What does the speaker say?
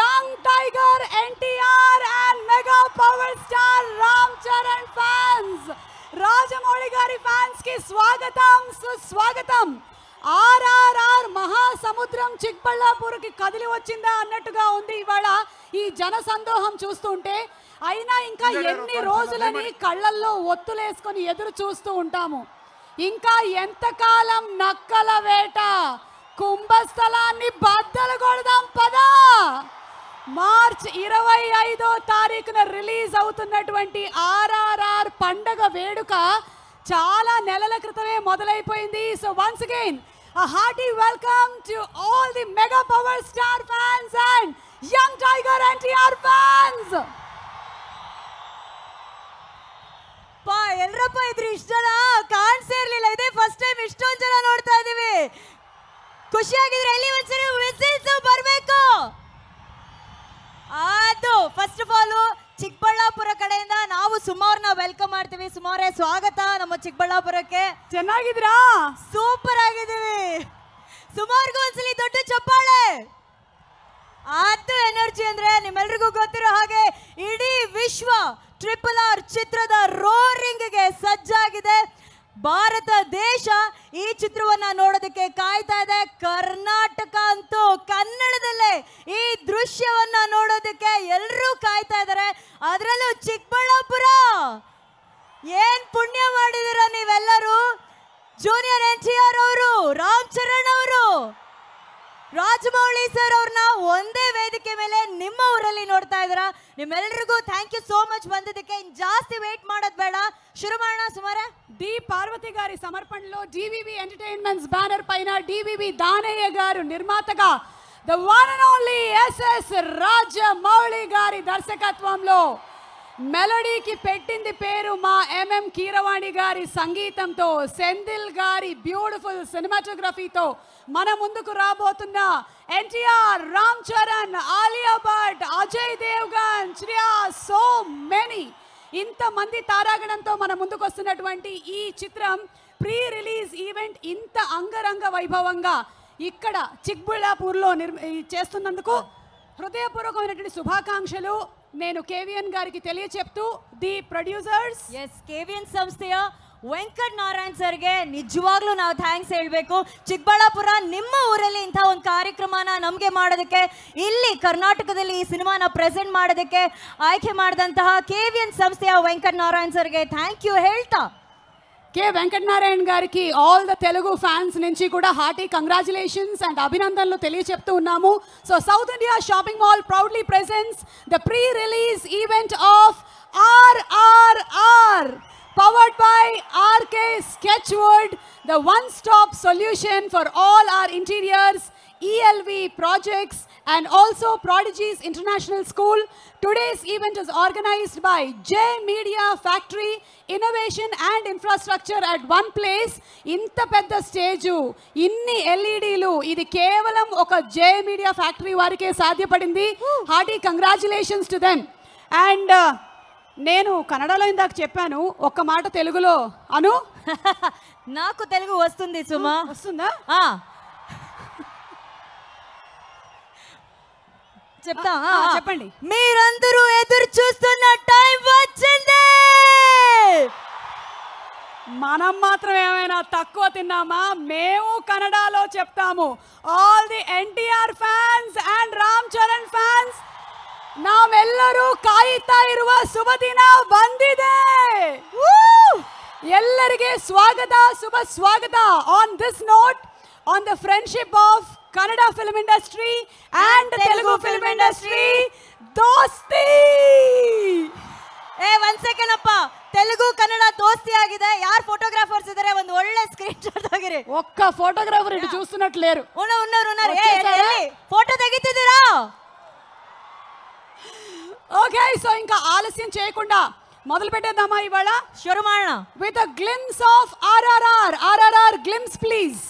young tiger NTR and mega power star Ram Charan fans. Rajamouli గారి fans కి స్వాగతం సుస్వాగతం ఆర్ఆర్ఆర్ మహాసముద్రం చిక్బళ్ళాపూర్కి కదిలి వచ్చిందా అన్నట్టుగా ఉంది ఇవాళ ఈ జన సందోహం చూస్తుంటే అయినా ఇంకా ఎన్ని రోజులని కళ్ళల్లో ఒత్తులేసుకొని ఎదురు చూస్తూ ఉంటాము ఇంకా ఎంతకాలం నక్కల వేట కుంభస్థలాన్ని బద్దలు కొడదాం పదా మార్చ్ ఇరవై ఐదో తారీఖున రిలీజ్ అవుతున్నటువంటి ఆర్ఆర్ఆర్ పండగ వేడుక చాలా నెలల క్రితమే మొదలైపోయింది so once again a hearty welcome to all the mega power star fans and young tiger NTR fans. ಪಾ ಎಲ್ರಪ್ಪ ಇದ್ರಿ ಇಷ್ಟು ಜನ ಕಾಣಿಸೇ ಇರಲಿಲ್ಲ ಇದೇ ಫಸ್ಟ್ ಟೈಮ್ ಇಷ್ಟೊಂದು ಜನ ನೋಡ್ತಾ ಇದೀವಿ ಖುಷಿಯಾಗಿದ್ರೆ ಎಲ್ಲಿ ಒಂದ್ಸರಿ ವಿಸಿಲ್ಸ್ ಬರ್ಬೇಕು ಅದು ಫಸ್ಟ್ ಆಫ್ ಆಲ್ ಚಿಕ್ಕಬಳ್ಳಾಪುರ ಕಡೆಯಿಂದ ನಾವು ಸುಮಾರ್ನ ವೆಲ್ಕಮ್ ಮಾಡ್ತೀವಿ ಸುಮಾರೇ ಸ್ವಾಗತ ನಮ್ಮ ಚಿಕ್ಕಬಳ್ಳಾಪುರಕ್ಕೆ ಚೆನ್ನಾಗಿದ್ರಾ ಸೂಪರ್ ಆಗಿದ್ದೀವಿ ಸುಮಾರ್ಗೂ ಒಂದ್ಸಲಿ ದೊಡ್ಡ ಚಪ್ಪಾಳೆ ಅದು ಎನರ್ಜಿ ಅಂದ್ರೆ ನಿಮ್ಮೆಲ್ರಿಗೂ ಗೊತ್ತಿರೋ ಹಾಗೆ ಇಡೀ ವಿಶ್ವ ಟ್ರಿಪಲ್ ಆರ್ ಚಿತ್ರದ ರೋರಿಂಗ್ ಗೆ ಸಜ್ಜಾಗಿದೆ ಭಾರತ ದೇಶ ಈ ಚಿತ್ರವನ್ನ ನೋಡೋದಕ್ಕೆ ಕಾಯ್ತಾ ಇದೆ ಕರ್ನಾಟಕ ರಾಜಮೌಳಿ ಸರ್ ಅವ್ರನ್ನ ಒಂದೇ ವೇದಿಕೆ ಮೇಲೆ ನಿಮ್ಮ ಊರಲ್ಲಿ ನೋಡ್ತಾ ಇದ್ದೀರಾ ನಿಮ್ಮೆಲ್ಲರಿಗೂ ಥ್ಯಾಂಕ್ ಯು ಸೋ ಮಚ್ ಬಂದಿದ್ದಕ್ಕೆ ಇನ್ ಜಾಸ್ತಿ ವೇಟ್ ಮಾಡೋದು ಬೇಡ ಶುರು ಮಾಡೋಣ ಸುಮಾರ ಡಿ ಪಾರ್ವತಿ ವಿ గారి సమర్పణలో DVV entertainments banner V Danayya ಗಾರು ನಿರ್ಮಾತಕ the the and only S S Rajamouli ಗಾರಿ ದರ್ಶಕತ್ವಂಲೋ మెలోడీకి పెట్టింది పేరు మా ఎంఎం కీరవాణి గారి సంగీతంతో సెంధిల్ గారి బ్యూటిఫుల్ సినిమాటోగ్రఫీతో మన ముందుకు రాబోతున్న ఎన్టీఆర్ రామ్ చరణ్ ఆలియా భట్ అజయ్ దేవ్గన్ శ్రియా సో మెనీ ఇంతమంది తారాగణంతో మన ముందుకు వస్తున్నటువంటి ఈ చిత్రం ప్రీ రిలీజ్ ఈవెంట్ ఇంత అంగరంగ వైభవంగా ఇక్కడ చిక్బుళ్ళాపూర్లో నిర్మి చేస్తున్నందుకు హృదయపూర్వకమైనటువంటి శుభాకాంక్షలు నేను ಗಾರಿಗೆ గారికి ಚೆಪ್ತು ದಿ ಪ್ರೊಡ್ಯೂಸರ್ಸ್ ಎಸ್ ಕೆವಿಎನ್ ಸಂಸ್ಥೆಯ ವೆಂಕಟ್ ನಾರಾಯಣ್ ಸರ್ಗೆ ನಿಜವಾಗ್ಲೂ ನಾವು ಥ್ಯಾಂಕ್ಸ್ ಹೇಳಬೇಕು ಚಿಕ್ಕಬಳ್ಳಾಪುರ ನಿಮ್ಮ ಊರಲ್ಲಿ ಇಂಥ ಒಂದು ಕಾರ್ಯಕ್ರಮನ ನಮಗೆ ಮಾಡೋದಕ್ಕೆ ಇಲ್ಲಿ ಕರ್ನಾಟಕದಲ್ಲಿ ಈ ಸಿನಿಮಾನ ಪ್ರೆಸೆಂಟ್ ಮಾಡೋದಕ್ಕೆ ಆಯ್ಕೆ ಮಾಡಿದಂತಹ ಕೆವಿಎನ್ ಸಂಸ್ಥೆಯ ವೆಂಕಟ್ ನಾರಾಯಣ್ ಸರ್ಗೆ ಥ್ಯಾಂಕ್ ಯು ಹೇಳ್ತಾ కె వెంకటనారాయణ గారికి ఆల్ ద తెలుగు ఫ్యాన్స్ నుంచి కూడా హార్టీ కంగ్రాచులేషన్స్ అండ్ అభినందనలు తెలియచెప్తూ ఉన్నాము so South India shopping mall proudly presents the pre release event of RRR powered by RK sketch wood the one stop solution for all our interiors ELV projects and also Prodigy's International School. Today's event is organized by J Media Factory innovation and infrastructure at one place ఇంత పెద్ద stage ఇన్ని ఎల్ఈడీలు ఇది కేవలం ఒక జే media factory వారికే సాధ్యపడింది hearty congratulations to them and uh, నేను కన్నడలో ఇందాక చెప్పాను ఒక్క మాట తెలుగులో అను నాకు తెలుగు వస్తుంది సుమా వస్తుందా చెప్తా చెప్పండి మీరందరూ ఎదురు చెప్తున్నామా మేము కన్నడలో చెప్తాము all the NTR fans and Ram Charan fans ನಾವೆಲ್ಲರೂ ಕಾಯುತ್ತಾ ಇರುವ ಶುಭ ದಿನ ಬಂದಿದೆ ಎಲ್ಲರಿಗೆ ಸ್ವಾಗತ ಶುಭ ಸ್ವಾಗತ on this note on the friendship of Kannada film industry and Telugu film industry ದೋಸ್ತಿ ಏ ಒಂದ್ ಸೆಕೆಂಡ್ ಅಪ್ಪ ತೆಲುಗು ಕನ್ನಡ ದೋಸ್ತಿ ಆಗಿದೆ ಯಾರು ಫೋಟೋಗ್ರಾಫರ್ಸ್ ಇದ್ದಾರೆ ఒక్క ఫోటోగ్రాఫర్ ఇటు చూస్తున్నట్టు లేరు ఉన్నారు ఉన్నారు ఫోటో తగ్గితేదిరా ఓకే సో ఇంకా ఆలస్యం చేయకుండా మొదలు పెట్టేద్దామా ఇవాళ షురుమాణ with glimpse of RRR RRR glimpse please